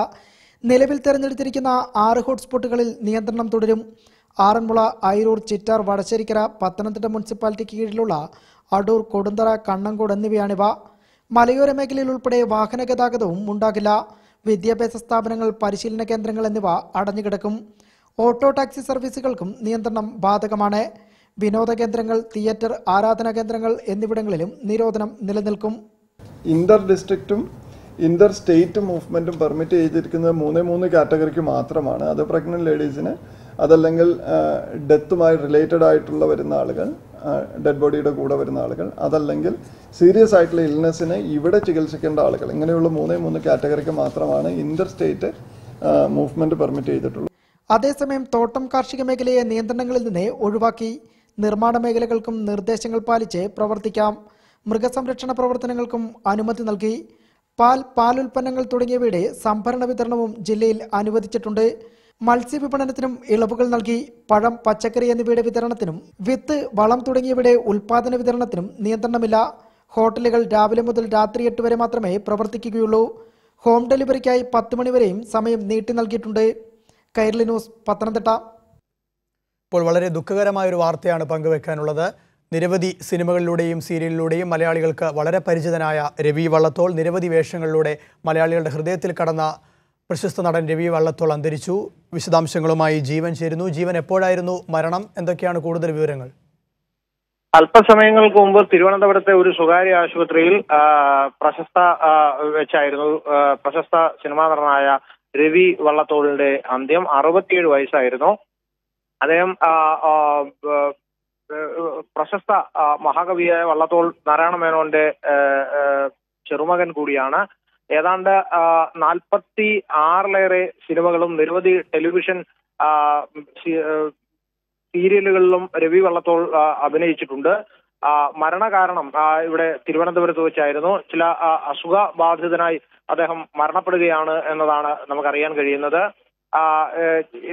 നിലവിൽ തെരഞ്ഞെടുത്തിരിക്കുന്ന ആറ് ഹോട്ട്സ്പോട്ടുകളിൽ നിയന്ത്രണം തുടരും ആറന്മുള ഐരൂർ ചിറ്റാർ വടശ്ശേരിക്കര പത്തനംതിട്ട മുനിസിപ്പാലിറ്റിക്ക് കീഴിലുള്ള അടൂർ കൊടുന്തറ കണ്ണങ്കോട് എന്നിവയാണിവ മലയോര മേഖലയിൽ ഉൾപ്പെടെ വാഹന ഗതാഗതവും ഉണ്ടാകില്ല വിദ്യാഭ്യാസ സ്ഥാപനങ്ങൾ പരിശീലന കേന്ദ്രങ്ങൾ എന്നിവ അടഞ്ഞുകിടക്കും ഓട്ടോ ടാക്സി സർവീസുകൾക്കും നിയന്ത്രണം ബാധകമാണ് വിനോദ കേന്ദ്രങ്ങൾ തിയേറ്റർ ആരാധനാ കേന്ദ്രങ്ങൾ എന്നിവിടങ്ങളിലും നിരോധനം നിലനിൽക്കും ഇന്റർ ഡിസ്ട്രിക്റ്റും ഇന്റർ സ്റ്റേറ്റ് മൂവ്മെന്റും പെർമിറ്റ് ചെയ്തിരിക്കുന്നത് മൂന്ന് മൂന്ന് കാറ്റഗറിക്ക് മാത്രമാണ് അത് പ്രഗ്നന്റ് ലേഡീസിന് അതല്ലെങ്കിൽ ഡെത്തുമായി റിലേറ്റഡ് ആയിട്ടുള്ള വരുന്ന ആളുകൾ ഡെഡ് ബോഡിയുടെ കൂടെ വരുന്ന ആളുകൾ അതല്ലെങ്കിൽ സീരിയസ് ആയിട്ടുള്ള ഇൽനെസ്സിനെ ഇവിടെ ചികിത്സിക്കേണ്ട ആളുകൾ ഇങ്ങനെയുള്ള മൂന്നേ മൂന്ന് കാറ്റഗറിക്ക് മാത്രമാണ് ഇന്റർ സ്റ്റേറ്റ് മൂവ്മെന്റ് പെർമിറ്റ് ചെയ്തിട്ടുള്ളത് അതേസമയം തോട്ടം കാർഷിക മേഖലയെ നിയന്ത്രണങ്ങളിൽ നിന്ന് ഒഴിവാക്കി നിർമ്മാണ മേഖലകൾക്കും നിർദ്ദേശങ്ങൾ പാലിച്ച് പ്രവർത്തിക്കാം മൃഗസംരക്ഷണ പ്രവർത്തനങ്ങൾക്കും അനുമതി നൽകി പാൽ പാലുൽപ്പന്നങ്ങൾ തുടങ്ങിയവയുടെ സംഭരണ വിതരണവും ജില്ലയിൽ അനുവദിച്ചിട്ടുണ്ട് മത്സ്യവിപണനത്തിനും ഇളവുകൾ നൽകി പഴം പച്ചക്കറി എന്നിവയുടെ വിതരണത്തിനും വിത്ത് വളം തുടങ്ങിയവയുടെ ഉൽപാദന വിതരണത്തിനും നിയന്ത്രണമില്ല ഹോട്ടലുകൾ രാവിലെ മുതൽ രാത്രി എട്ട് വരെ മാത്രമേ പ്രവർത്തിക്കുകയുള്ളൂ ഹോം ഡെലിവറിക്കായി പത്ത് മണിവരെയും സമയം നീട്ടി നൽകിയിട്ടുണ്ട് കൈരളി ന്യൂസ് പത്തനംതിട്ട ഇപ്പോൾ വളരെ ദുഃഖകരമായ ഒരു വാർത്തയാണ് പങ്കുവെക്കാനുള്ളത് നിരവധി സിനിമകളിലൂടെയും സീരിയലിലൂടെയും മലയാളികൾക്ക് വളരെ പരിചിതനായ രവി വള്ളത്തോൾ നിരവധി വേഷങ്ങളിലൂടെ മലയാളികളുടെ ഹൃദയത്തിൽ കടന്ന പ്രശസ്ത നടൻ രവി വള്ളത്തോൾ അന്തരിച്ചു വിശദാംശങ്ങളുമായി ജീവൻ ചേരുന്നു ജീവൻ എപ്പോഴായിരുന്നു മരണം എന്തൊക്കെയാണ് കൂടുതൽ വിവരങ്ങൾ അല്പസമയങ്ങൾക്ക് മുമ്പ് തിരുവനന്തപുരത്തെ ഒരു സ്വകാര്യ ആശുപത്രിയിൽ പ്രശസ്ത വെച്ചായിരുന്നു പ്രശസ്ത സിനിമാ നടനായ രവി വള്ളത്തോളിന്റെ അന്ത്യം അറുപത്തിയേഴ് വയസ്സായിരുന്നു അദ്ദേഹം പ്രശസ്ത മഹാകവിയായ വള്ളത്തോൾ നാരായണ മേനോന്റെ ചെറുമകൻ കൂടിയാണ് ഏതാണ്ട് നാൽപ്പത്തി ആറിലേറെ സിനിമകളും നിരവധി ടെലിവിഷൻ സീരിയലുകളിലും രവി വള്ളത്തോൾ അഭിനയിച്ചിട്ടുണ്ട് മരണകാരണം ഇവിടെ തിരുവനന്തപുരത്ത് വെച്ചായിരുന്നു ചില അസുഖ ബാധിതനായി അദ്ദേഹം മരണപ്പെടുകയാണ് എന്നതാണ് നമുക്കറിയാൻ കഴിയുന്നത്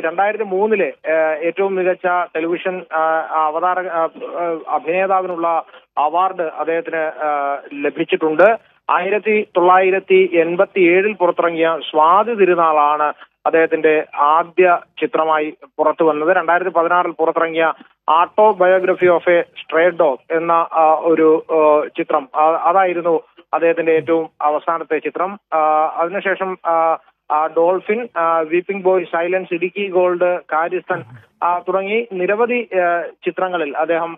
രണ്ടായിരത്തി മൂന്നിലെ ഏറ്റവും മികച്ച ടെലിവിഷൻ അവതാര അഭിനേതാവിനുള്ള അവാർഡ് അദ്ദേഹത്തിന് ലഭിച്ചിട്ടുണ്ട് ആയിരത്തി തൊള്ളായിരത്തി എൺപത്തി ഏഴിൽ പുറത്തിറങ്ങിയ സ്വാതി തിരുനാളാണ് അദ്ദേഹത്തിന്റെ ആദ്യ ചിത്രമായി പുറത്തു വന്നത് രണ്ടായിരത്തി പതിനാറിൽ പുറത്തിറങ്ങിയ autobiography of a stray dog എന്ന ഒരു ചിത്രം അതായിരുന്നു അദ്ദേഹത്തിന്റെ ഏറ്റവും അവസാനത്തെ ചിത്രം അതിനുശേഷം dolphin weeping boy silence Idukki gold Karyasthan തുടങ്ങി നിരവധി ചിത്രങ്ങളിൽ അദ്ദേഹം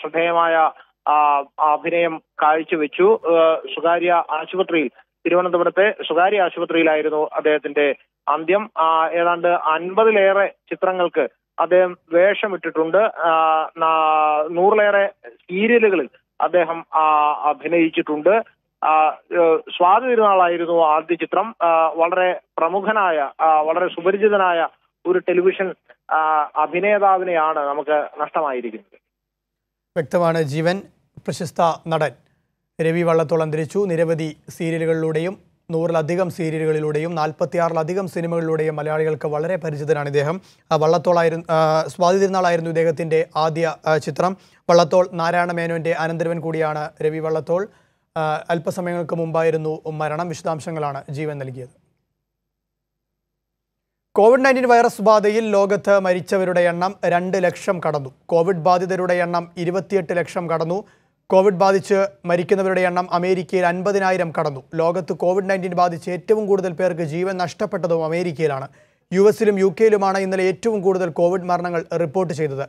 ശ്രദ്ധേയമായ അഭിനയം കാഴ്ചവെച്ചു സ്വകാര്യ ആശുപത്രിയിൽ തിരുവനന്തപുരത്തെ സ്വകാര്യ ആശുപത്രിയിലായിരുന്നു അദ്ദേഹത്തിന്റെ അന്ത്യം ഏതാണ്ട് അൻപതിലേറെ ചിത്രങ്ങൾക്ക് അദ്ദേഹം വേഷമിട്ടിട്ടുണ്ട് നൂറിലേറെ സീരിയലുകളിൽ അദ്ദേഹം അഭിനയിച്ചിട്ടുണ്ട് സ്വാതി തിരുനാളായിരുന്നു ആദ്യ ചിത്രം വളരെ പ്രമുഖനായ വളരെ സുപരിചിതനായ ഒരു ടെലിവിഷൻ അഭിനേതാവിനെയാണ് നമുക്ക് നഷ്ടമായിരിക്കുന്നത് വ്യക്തമാണ് ജീവൻ പ്രശസ്ത നടൻ രവി വള്ളത്തോളം അന്തരിച്ചു നിരവധി സീരിയലുകളിലൂടെയും നൂറിലധികം സീരിയലുകളിലൂടെയും നാൽപ്പത്തിയാറിലധികം സിനിമകളിലൂടെയും മലയാളികൾക്ക് വളരെ പരിചിതനാണ് ഇദ്ദേഹം വള്ളത്തോളായിരുന്നു സ്വാതി തിരുനാളായിരുന്നു ഇദ്ദേഹത്തിൻ്റെ ആദ്യ ചിത്രം വള്ളത്തോൾ നാരായണ മേനോൻ്റെ അനന്തരവൻ കൂടിയാണ് രവി വള്ളത്തോൾ അല്പസമയങ്ങൾക്ക് മുമ്പായിരുന്നു മരണം വിശദാംശങ്ങളാണ് ജീവൻ നൽകിയത് കോവിഡ് നയൻറ്റീൻ വൈറസ് ബാധയിൽ ലോകത്ത് മരിച്ചവരുടെ എണ്ണം രണ്ട് ലക്ഷം കടന്നു കോവിഡ് ബാധിതരുടെ എണ്ണം ഇരുപത്തിയെട്ട് ലക്ഷം കടന്നു കോവിഡ് ബാധിച്ച് മരിക്കുന്നവരുടെ എണ്ണം അമേരിക്കയിൽ അൻപതിനായിരം കടന്നു ലോകത്ത് കോവിഡ് നയൻറ്റീൻ ബാധിച്ച് ഏറ്റവും കൂടുതൽ പേർക്ക് ജീവൻ നഷ്ടപ്പെട്ടതും അമേരിക്കയിലാണ് യു എസിലും യു കെയിലുമാണ് ഇന്നലെ ഏറ്റവും കൂടുതൽ കോവിഡ് മരണങ്ങൾ റിപ്പോർട്ട് ചെയ്തത്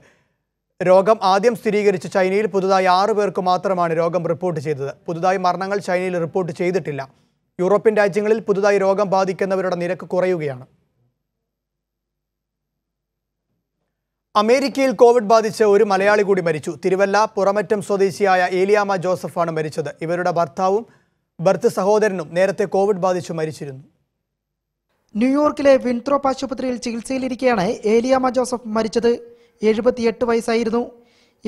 രോഗം ആദ്യം സ്ഥിരീകരിച്ച ചൈനയിൽ പുതുതായി ആറു പേർക്ക് മാത്രമാണ് രോഗം റിപ്പോർട്ട് ചെയ്തത് പുതുതായി മരണങ്ങൾ ചൈനയിൽ റിപ്പോർട്ട് ചെയ്തിട്ടില്ല യൂറോപ്യൻ രാജ്യങ്ങളിൽ പുതുതായി രോഗം ബാധിക്കുന്നവരുടെ നിരക്ക് കുറയുകയാണ് അമേരിക്കയിൽ കോവിഡ് ബാധിച്ച് ഒരു മലയാളി കൂടി മരിച്ചു തിരുവല്ല പുറമറ്റം സ്വദേശിയായ ഏലിയാമ ജോസഫാണ് മരിച്ചത് ഇവരുടെ ഭർത്താവും ഭർത്ത് സഹോദരനും നേരത്തെ കോവിഡ് ബാധിച്ചു മരിച്ചിരുന്നു ന്യൂയോർക്കിലെ വിൻത്രോപ്പ് ആശുപത്രിയിൽ ചികിത്സയിലിരിക്കെയാണ് ഏലിയാമ ജോസഫ് മരിച്ചത് എഴുപത്തിയെട്ട് വയസ്സായിരുന്നു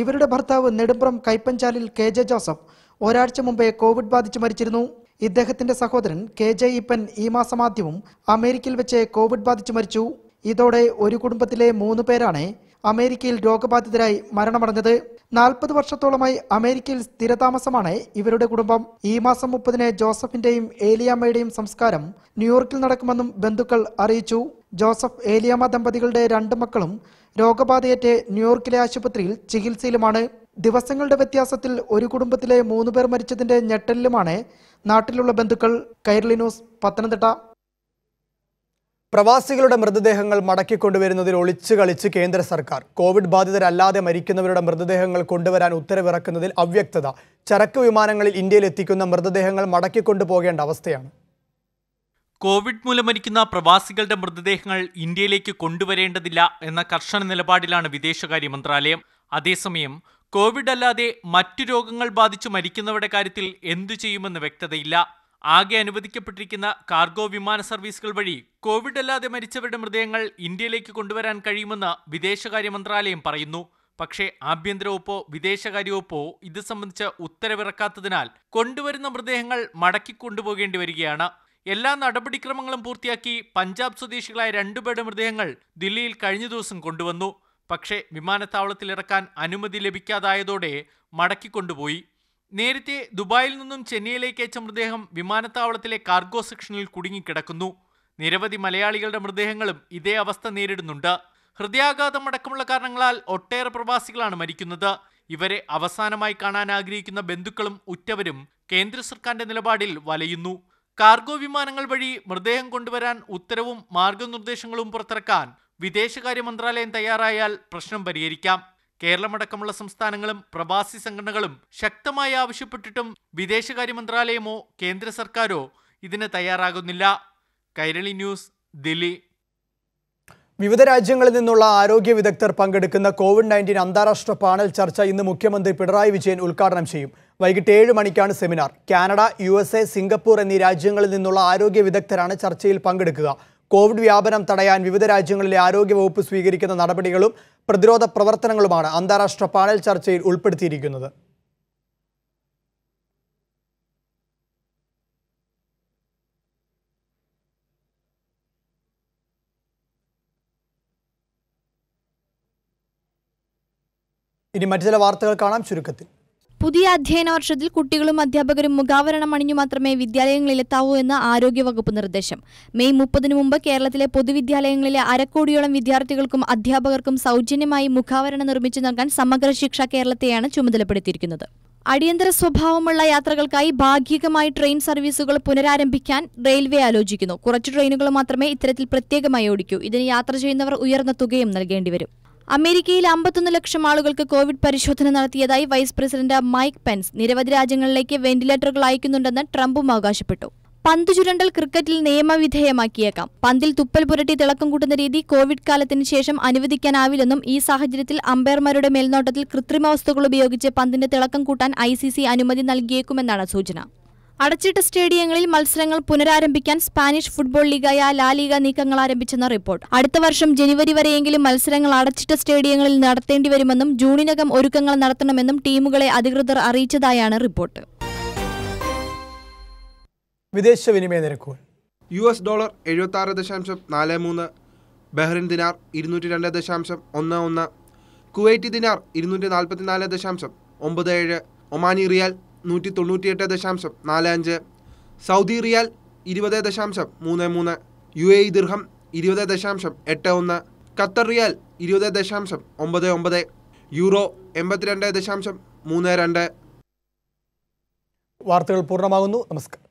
ഇവരുടെ ഭർത്താവ് നെടുമ്പ്രം കൈപ്പഞ്ചാലിൽ കെ ജെ ജോസഫ് ഒരാഴ്ച മുമ്പേ കോവിഡ് ബാധിച്ച് മരിച്ചിരുന്നു ഇദ്ദേഹത്തിന്റെ സഹോദരൻ കെ ജെ ഇപ്പൻ ഈ ആദ്യവും അമേരിക്കയിൽ വെച്ച് കോവിഡ് ബാധിച്ച് മരിച്ചു ഇതോടെ ഒരു കുടുംബത്തിലെ മൂന്ന് പേരാണ് അമേരിക്കയിൽ രോഗബാധിതരായി മരണമടഞ്ഞത് നാൽപ്പത് വർഷത്തോളമായി അമേരിക്കയിൽ സ്ഥിരതാമസമാണ് ഇവരുടെ കുടുംബം ഈ മാസം മുപ്പതിന് ജോസഫിന്റെയും ഏലിയാമ്മയുടെയും സംസ്കാരം ന്യൂയോർക്കിൽ നടക്കുമെന്നും ബന്ധുക്കൾ അറിയിച്ചു ജോസഫ് ഏലിയാമ്മ ദമ്പതികളുടെ രണ്ട് മക്കളും രോഗബാധയേറ്റ് ന്യൂയോർക്കിലെ ആശുപത്രിയിൽ ചികിത്സയിലുമാണ് ദിവസങ്ങളുടെ വ്യത്യാസത്തിൽ ഒരു കുടുംബത്തിലെ മൂന്ന് പേർ മരിച്ചതിന്റെ ഞെട്ടലിലുമാണ് നാട്ടിലുള്ള ബന്ധുക്കൾ കൈരളി ന്യൂസ് പത്തനംതിട്ട പ്രവാസികളുടെ മൃതദേഹങ്ങൾ മടക്കിക്കൊണ്ടുവരുന്നതിൽ ഒളിച്ചു കളിച്ച് കേന്ദ്ര സർക്കാർ കോവിഡ് ബാധിതരല്ലാതെ മരിക്കുന്നവരുടെ മൃതദേഹങ്ങൾ കൊണ്ടുവരാൻ ഉത്തരവിറക്കുന്നതിൽ അവ്യക്തത ചരക്ക് വിമാനങ്ങളിൽ ഇന്ത്യയിൽ എത്തിക്കുന്ന മൃതദേഹങ്ങൾ മടക്കിക്കൊണ്ടുപോകേണ്ട അവസ്ഥയാണ് കോവിഡ് മൂലം മരിക്കുന്ന പ്രവാസികളുടെ മൃതദേഹങ്ങൾ ഇന്ത്യയിലേക്ക് കൊണ്ടുവരേണ്ടതില്ല എന്ന കർശന നിലപാടിലാണ് വിദേശകാര്യ മന്ത്രാലയം അതേസമയം കോവിഡ് അല്ലാതെ മറ്റു രോഗങ്ങൾ ബാധിച്ചു മരിക്കുന്നവരുടെ കാര്യത്തിൽ എന്തു ചെയ്യുമെന്ന് വ്യക്തതയില്ല ആകെ അനുവദിക്കപ്പെട്ടിരിക്കുന്ന കാർഗോ വിമാന സർവീസുകൾ വഴി കോവിഡ് അല്ലാതെ മരിച്ചവരുടെ മൃതദേഹങ്ങൾ ഇന്ത്യയിലേക്ക് കൊണ്ടുവരാൻ കഴിയുമെന്ന് വിദേശകാര്യ മന്ത്രാലയം പറയുന്നു പക്ഷേ ആഭ്യന്തര വകുപ്പോ വിദേശകാര്യ വകുപ്പോ ഇത് സംബന്ധിച്ച് ഉത്തരവിറക്കാത്തതിനാൽ കൊണ്ടുവരുന്ന മൃതദേഹങ്ങൾ മടക്കി കൊണ്ടുപോകേണ്ടി വരികയാണ് എല്ലാ നടപടിക്രമങ്ങളും പൂർത്തിയാക്കി പഞ്ചാബ് സ്വദേശികളായ രണ്ടുപേരുടെ മൃതദേഹങ്ങൾ ദില്ലിയിൽ കഴിഞ്ഞ ദിവസം കൊണ്ടുവന്നു പക്ഷേ വിമാനത്താവളത്തിൽ ഇറക്കാൻ അനുമതി ലഭിക്കാതായതോടെ മടക്കിക്കൊണ്ടുപോയി നേരത്തെ ദുബായിൽ നിന്നും ചെന്നൈയിലേക്ക് അയച്ച മൃതദേഹം വിമാനത്താവളത്തിലെ കാർഗോ സെക്ഷനിൽ കുടുങ്ങിക്കിടക്കുന്നു നിരവധി മലയാളികളുടെ മൃതദേഹങ്ങളും ഇതേ അവസ്ഥ നേരിടുന്നുണ്ട് ഹൃദയാഘാതം അടക്കമുള്ള കാരണങ്ങളാൽ ഒട്ടേറെ പ്രവാസികളാണ് മരിക്കുന്നത് ഇവരെ അവസാനമായി കാണാൻ ആഗ്രഹിക്കുന്ന ബന്ധുക്കളും ഉറ്റവരും കേന്ദ്ര സർക്കാരിന്റെ നിലപാടിൽ വലയുന്നു കാർഗോ വിമാനങ്ങൾ വഴി മൃതദേഹം കൊണ്ടുവരാൻ ഉത്തരവും മാർഗനിർദ്ദേശങ്ങളും പുറത്തിറക്കാൻ വിദേശകാര്യ മന്ത്രാലയം തയ്യാറായാൽ പ്രശ്നം പരിഹരിക്കാം കേരളമടക്കമുള്ള സംസ്ഥാനങ്ങളും പ്രവാസി സംഘടനകളും ശക്തമായി ആവശ്യപ്പെട്ടിട്ടും വിദേശകാര്യ മന്ത്രാലയമോ കേന്ദ്ര സർക്കാരോ ഇതിന് തയ്യാറാകുന്നില്ല കൈരളി ന്യൂസ് ദില്ലി വിവിധ രാജ്യങ്ങളിൽ നിന്നുള്ള ആരോഗ്യ വിദഗ്ധർ പങ്കെടുക്കുന്ന കോവിഡ് നയൻറ്റീൻ അന്താരാഷ്ട്ര പാനൽ ചർച്ച ഇന്ന് മുഖ്യമന്ത്രി പിണറായി വിജയൻ ഉദ്ഘാടനം ചെയ്യും വൈകിട്ട് ഏഴ് മണിക്കാണ് seminar Canada U S A Singapore എന്നീ രാജ്യങ്ങളിൽ നിന്നുള്ള ആരോഗ്യ വിദഗ്ധരാണ് ചർച്ചയിൽ പങ്കെടുക്കുക കോവിഡ് വ്യാപനം തടയാൻ വിവിധ രാജ്യങ്ങളിലെ ആരോഗ്യവകുപ്പ് സ്വീകരിക്കുന്ന നടപടികളും പ്രതിരോധ പ്രവർത്തനങ്ങളുമാണ് അന്താരാഷ്ട്ര പാനൽ ചർച്ചയിൽ ഉൾപ്പെടുത്തിയിരിക്കുന്നത് ഇനി മറ്റു ചില വാർത്തകൾ കാണാം ചുരുക്കത്തിൽ പുതിയ അധ്യയന വർഷത്തിൽ കുട്ടികളും അധ്യാപകരും മുഖാവരണം അണിഞ്ഞു മാത്രമേ വിദ്യാലയങ്ങളിലെത്താവൂ എന്ന് ആരോഗ്യവകുപ്പ് നിർദ്ദേശം മെയ് മുപ്പതിനു മുമ്പ് കേരളത്തിലെ പൊതുവിദ്യാലയങ്ങളിലെ അരക്കോടിയോളം വിദ്യാർത്ഥികൾക്കും അധ്യാപകർക്കും സൗജന്യമായി മുഖാവരണം നിർമ്മിച്ചു നൽകാൻ സമഗ്ര ശിക്ഷ കേരളത്തെയാണ് ചുമതലപ്പെടുത്തിയിരിക്കുന്നത് അടിയന്തര സ്വഭാവമുള്ള യാത്രകൾക്കായി ഭാഗികമായി ട്രെയിൻ സർവീസുകൾ പുനരാരംഭിക്കാൻ റെയിൽവേ ആലോചിക്കുന്നു കുറച്ച് ട്രെയിനുകൾ മാത്രമേ ഇത്തരത്തിൽ പ്രത്യേകമായി ഓടിക്കൂ ഇതിന് യാത്ര ചെയ്യുന്നവർ ഉയർന്ന തുകയും നൽകേണ്ടിവരും അമേരിക്കയിൽ അമ്പത്തൊന്ന് ലക്ഷം ആളുകൾക്ക് കോവിഡ് പരിശോധന നടത്തിയതായി വൈസ് പ്രസിഡന്റ് മൈക്ക് പെൻസ് നിരവധി രാജ്യങ്ങളിലേക്ക് വെന്റിലേറ്ററുകൾ അയക്കുന്നുണ്ടെന്ന് ട്രംപും അവകാശപ്പെട്ടു പന്ത് ചുരണ്ടൽ ക്രിക്കറ്റിൽ നിയമവിധേയമാക്കിയേക്കാം പന്തിൽ തുപ്പൽ പുരട്ടി തിളക്കം കൂട്ടുന്ന രീതി കോവിഡ് കാലത്തിന് ശേഷം അനുവദിക്കാനാവില്ലെന്നും ഈ സാഹചര്യത്തിൽ അമ്പയർമാരുടെ മേൽനോട്ടത്തിൽ കൃത്രിമ വസ്തുക്കൾ ഉപയോഗിച്ച് പന്തിന്റെ തിളക്കം കൂട്ടാൻ ഐ അനുമതി നൽകിയേക്കുമെന്നാണ് സൂചന അടച്ചിട്ട സ്റ്റേഡിയങ്ങളിൽ മത്സരങ്ങൾ പുനരാരംഭിക്കാൻ സ്പാനിഷ് ഫുട്ബോൾ ലീഗായ ലാലിക നീക്കങ്ങൾ ആരംഭിച്ചെന്ന റിപ്പോർട്ട് അടുത്ത വർഷം ജനുവരി വരെയെങ്കിലും മത്സരങ്ങൾ അടച്ചിട്ട സ്റ്റേഡിയങ്ങളിൽ നടത്തേണ്ടി വരുമെന്നും ജൂണിനകം ഒരുക്കങ്ങൾ നടത്തണമെന്നും ടീമുകളെ അധികൃതർ അറിയിച്ചതായാണ് റിപ്പോർട്ട് വിദേശ വിനിമയ നിരക്കുകൾ യു എസ് ഡോളർ എഴുപത്തി ആറ് ദശാംശം നാല് മൂന്ന് ബഹ്റിൻ ദിനാർ ഇരുന്നൂറ്റി രണ്ട് ദശാംശം ഒന്ന് ഒന്ന് കുവൈറ്റി ദിനാർ ഇരുന്നൂറ്റി നാല് ദശാംശം ഒമ്പത് ഏഴ് ഒമാനി റിയാൽ നൂറ്റി തൊണ്ണൂറ്റിയെട്ട് ദശാംശം നാല് അഞ്ച് സൗദി റിയാൽ ഇരുപത് ദശാംശം മൂന്ന് മൂന്ന് യു എ ദിർഹം ഇരുപത് ദശാംശം എട്ട് ഒന്ന് ഖത്തർ റിയാൽ ഇരുപത് ദശാംശം ഒമ്പത് ഒമ്പത് യൂറോ എൺപത്തിരണ്ട് ദശാംശം മൂന്ന് രണ്ട് വാർത്തകൾ പൂർണ്ണമാകുന്നു നമസ്കാരം